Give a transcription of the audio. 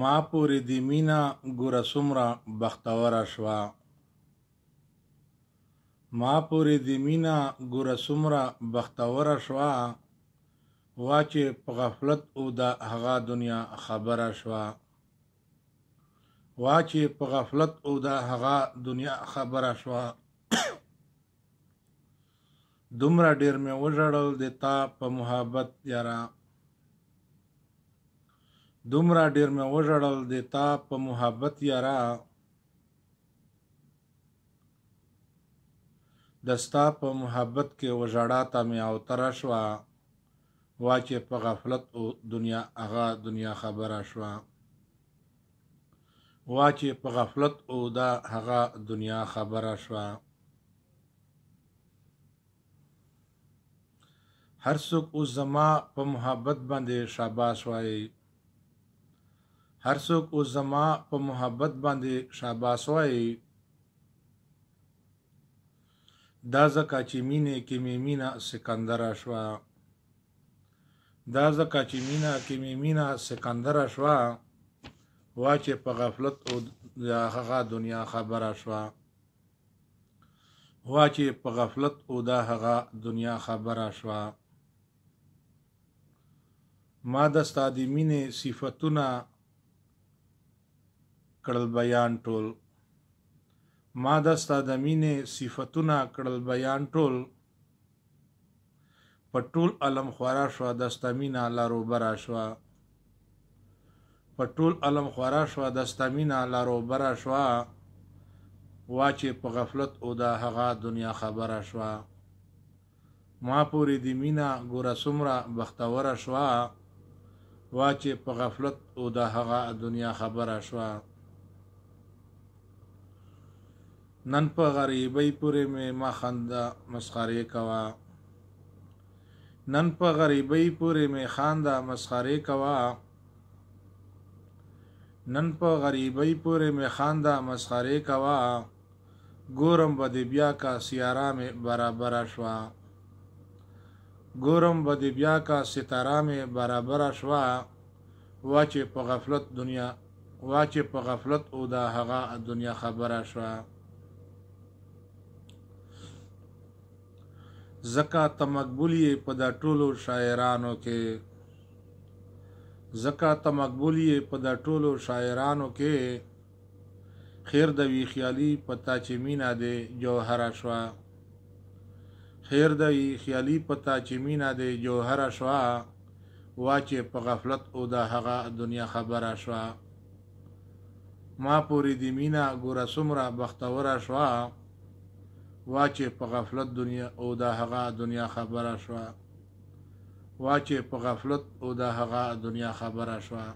ما پورې د مینا ګوره څومره بختوره شوه ما پورې د مینا ګوره څومره بختوره شوه وا چې په غفلت او د هغه دنیا خبره شوه وا چې په غفلت او د هغه دنیا خبره شوه دومره ډیر مې وژړل د تا په محبت یاره دومره ډیر مې وژړل د تا په محبت یارا د ستا په محبت کې وژړا ته مې اوتره شوه وا چې په غفلت او دنیا هغه دنیا خبره شوه وا چې په غفلت او دا هغه دنیا خبره شوه هر څوک اوس زما په محبت باندې شاباش وایي هر څوک او زما په محبت باندې شاباس وایي دا زکه چې مینه کې مې مینا سکندر شوا دا زکه چې مینا کې مې مینا سکندر شوا واچې په غفلت او هغه دنیا خبره شوا واچې په غفلت او دا هغه دنیا خبره شوا ما د ستادی مینې صفاتونه کړل بیان ټول ما دستا د مینې صفتونه کړل بیان ټول په ټول علم خورا شو دستا مینا لارو برا شو په ټول علم خورا شو دستا مینا لارو برا شو واچې په غفلت او دا هغه دنیا خبره شو ما پوری دی مینا ګور سمرا بختوره شو واچې په غفلت او دا هغه دنیا خبره شو نن په غریبۍ پورې مې ما خندا مسخره کوا نن په غریبۍ پورې مې خندا مسخره کوا نن په غریبۍ پورې مې خندا مسخره کوا ګورم به دی بیا کا سیارا مې برابر شوا ګورم به دی بیا کا ستاره مې برابر شوا واچې په غفلت دنیا واچې په غفلت او دا هغه دنیا خبره شوا زکا تمقبول یې په دا ټولو شاعرانو کې زکا تمقبول یې په دا ټولو شاعرانو کې خیر د وی خیالي پتا چې مینا دې جوهر شوا خیر د وی خیالي پتا چې مینا دې جوهر شوا واچې په غفلت او د هغه دنیا خبره شوا ما پوری دی مینا ګور سمرا بختوره شوا واچې په غفلت دنیا او دا هغه دنیا خبره شوه واچې په غفلت او دا هغه دنیا خبره شوه